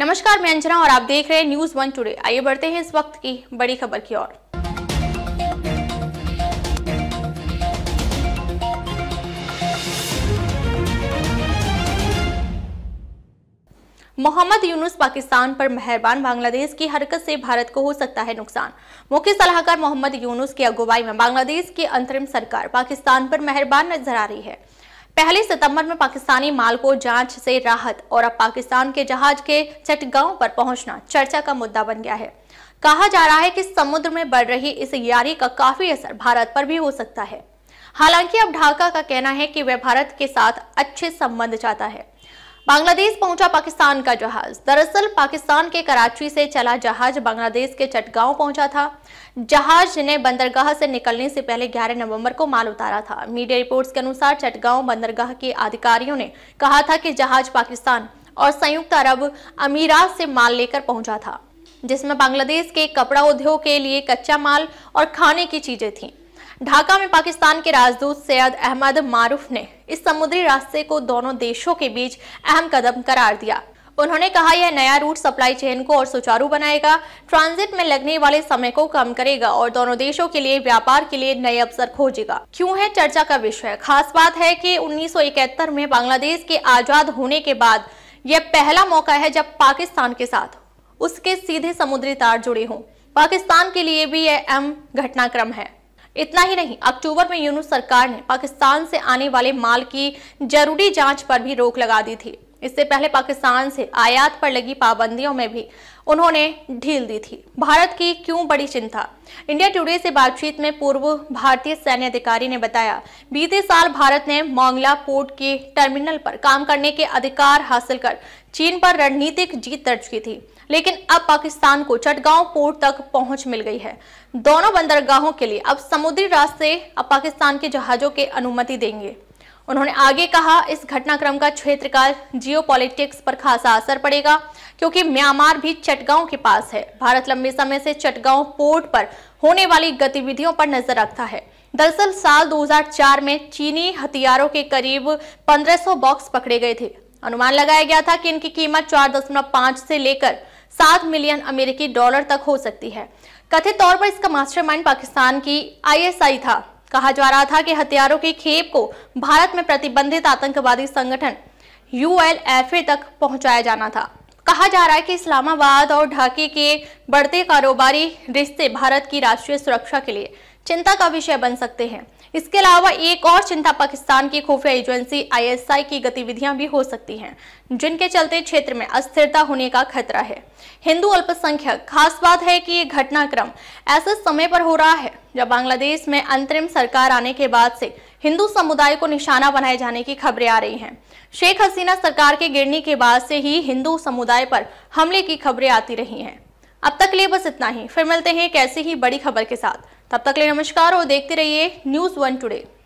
नमस्कार मैं अंजना और आप देख रहे हैं न्यूज वन टुडे आइए बढ़ते हैं इस वक्त की बड़ी खबर की ओर मोहम्मद यूनुस पाकिस्तान पर मेहरबान बांग्लादेश की हरकत से भारत को हो सकता है नुकसान मुख्य सलाहकार मोहम्मद यूनुस की अगुवाई में बांग्लादेश की अंतरिम सरकार पाकिस्तान पर मेहरबान नजर आ रही है पहली सितंबर में पाकिस्तानी माल को जांच से राहत और अब पाकिस्तान के जहाज के चटगांव पर पहुंचना चर्चा का मुद्दा बन गया है कहा जा रहा है कि समुद्र में बढ़ रही इस यारी का काफी असर भारत पर भी हो सकता है हालांकि अब ढाका का कहना है कि वह भारत के साथ अच्छे संबंध चाहता है बांग्लादेश पहुंचा पाकिस्तान का जहाज दरअसल पाकिस्तान के कराची से चला जहाज बांग्लादेश के चटगांव पहुंचा था जहाज ने बंदरगाह से निकलने से पहले 11 नवंबर को माल उतारा था मीडिया रिपोर्ट्स के अनुसार चटगांव बंदरगाह के अधिकारियों ने कहा था कि जहाज पाकिस्तान और संयुक्त अरब अमीरात से माल लेकर पहुंचा था जिसमें बांग्लादेश के कपड़ा उद्योग के लिए कच्चा माल और खाने की चीजें थीं ढाका में पाकिस्तान के राजदूत सैयद अहमद मारूफ ने इस समुद्री रास्ते को दोनों देशों के बीच अहम कदम करार दिया उन्होंने कहा यह नया रूट सप्लाई चेन को और सुचारू बनाएगा ट्रांजिट में लगने वाले समय को कम करेगा और दोनों देशों के लिए व्यापार के लिए नए अवसर खोजेगा क्यों है चर्चा का विषय खास बात है कि 1971 में बांग्लादेश के आजाद होने के बाद यह पहला मौका है जब पाकिस्तान के साथ उसके सीधे समुद्री तार जुड़े हों पाकिस्तान के लिए भी यह अहम घटनाक्रम है इतना ही नहीं अक्टूबर में यूनुस सरकार ने पाकिस्तान से आने वाले माल की जरूरी जांच पर भी रोक लगा दी थी इससे पहले पाकिस्तान से आयात पर लगी पाबंदियों में भी उन्होंने ढील दी थी भारत की क्यों बड़ी चिंता इंडिया टुडे से बातचीत में पूर्व भारतीय सैन्य अधिकारी ने बताया बीते साल भारत ने मोंगला पोर्ट के टर्मिनल पर काम करने के अधिकार हासिल कर चीन पर रणनीतिक जीत दर्ज की थी लेकिन अब पाकिस्तान को चटगांव पोर्ट तक पहुंच मिल गई है दोनों बंदरगाहों के लिए अब समुद्री रास्ते अब पाकिस्तान के जहाजों के अनुमति देंगे उन्होंने आगे कहा इस घटनाक्रम का क्षेत्र का जियोपॉलिटिक्स पर खासा असर पड़ेगा क्योंकि म्यांमार भी चटगांव के पास है भारत लंबे समय से चटगांव पोर्ट पर होने वाली गतिविधियों पर नजर रखता है दरअसल साल 2004 में चीनी हथियारों के करीब 1500 बॉक्स पकड़े गए थे अनुमान लगाया गया था कि इनकी कीमत 4.5 से लेकर 7 मिलियन अमेरिकी डॉलर तक हो सकती है कथित तौर पर इसका मास्टरमाइंड पाकिस्तान की आईएसआई था कहा जा रहा था कि हथियारों की खेप को भारत में प्रतिबंधित आतंकवादी संगठन यूएलएफए तक पहुंचाया जाना था कहा जा रहा है कि इस्लामाबाद और ढाके के बढ़ते कारोबारी रिश्ते भारत की राष्ट्रीय सुरक्षा के लिए चिंता का विषय बन सकते हैं इसके अलावा एक और चिंता पाकिस्तान की खुफिया एजेंसी आईएसआई की गतिविधियां भी हो सकती हैं जिनके चलते क्षेत्र में अस्थिरता होने का खतरा है हिंदू अल्पसंख्यक खास बात है कि ये घटनाक्रम ऐसे समय पर हो रहा है जब बांग्लादेश में अंतरिम सरकार आने के बाद से हिंदू समुदाय को निशाना बनाए जाने की खबरें आ रही हैं शेख हसीना सरकार के गिरने के बाद से ही हिंदू समुदाय पर हमले की खबरें आती रही हैं अब तक लिए बस इतना ही फिर मिलते हैं ऐसी ही बड़ी खबर के साथ तब तक लिए नमस्कार और देखते रहिए न्यूज वन टुडे